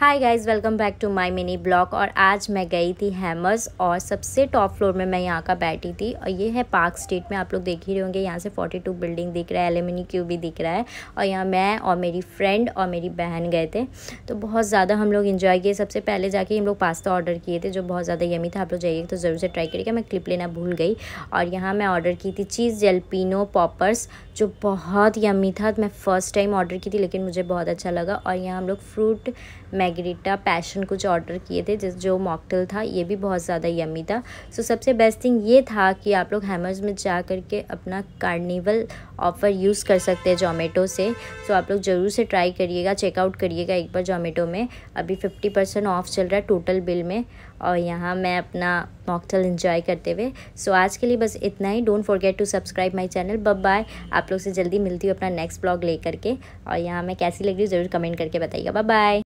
hi guys welcome back to my mini blog और आज मैं गई थी हैमर्स और सबसे टॉप फ्लोर में मैं यहाँ का बैठी थी और ये है पार्क स्ट्रीट में आप लोग देख ही रहे होंगे यहाँ से 42 बिल्डिंग दिख रहा है एलिमिनी क्यू भी दिख रहा है और यहाँ मैं और मेरी फ्रेंड और मेरी बहन गए थे तो बहुत ज़्यादा हम लोग इन्जॉय किए सबसे पहले जाके हम लोग पास्ता ऑर्डर किए थे जो बहुत ज़्यादा यमी था आप लोग जाइए तो ज़रूर से ट्राई करिएगा मैं क्लिप लेना भूल गई और यहाँ मैं ऑर्डर की थी चीज़ जेलपिनो पॉपर्स जो बहुत यमी था मैं फ़र्स्ट टाइम ऑर्डर की थी लेकिन मुझे बहुत अच्छा लगा और यहाँ हम लोग फ्रूट मैं मैगरीटा पैशन कुछ ऑर्डर किए थे जिस जो मॉकटेल था ये भी बहुत ज़्यादा यमी था सो सबसे बेस्ट थिंग ये था कि आप लोग हैमर्स में जा करके अपना कार्निवल ऑफ़र यूज़ कर सकते हैं जोमेटो से सो आप लोग ज़रूर से ट्राई करिएगा चेकआउट करिएगा एक बार जोमेटो में अभी फिफ्टी परसेंट ऑफ चल रहा है टोटल बिल में और यहाँ मैं अपना मॉकटेल इन्जॉय करते हुए सो आज के लिए बस इतना ही don't forget to subscribe my channel बब बाय आप लोग से जल्दी मिलती हूँ अपना नेक्स्ट ब्लॉग लेकर के और यहाँ मैं कैसी लग रही हूँ ज़रूर कमेंट करके बताइएगा बाय